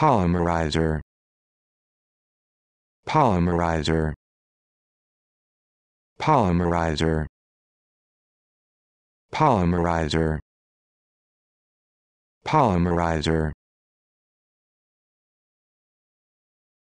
polymerizer polymerizer polymerizer polymerizer polymerizer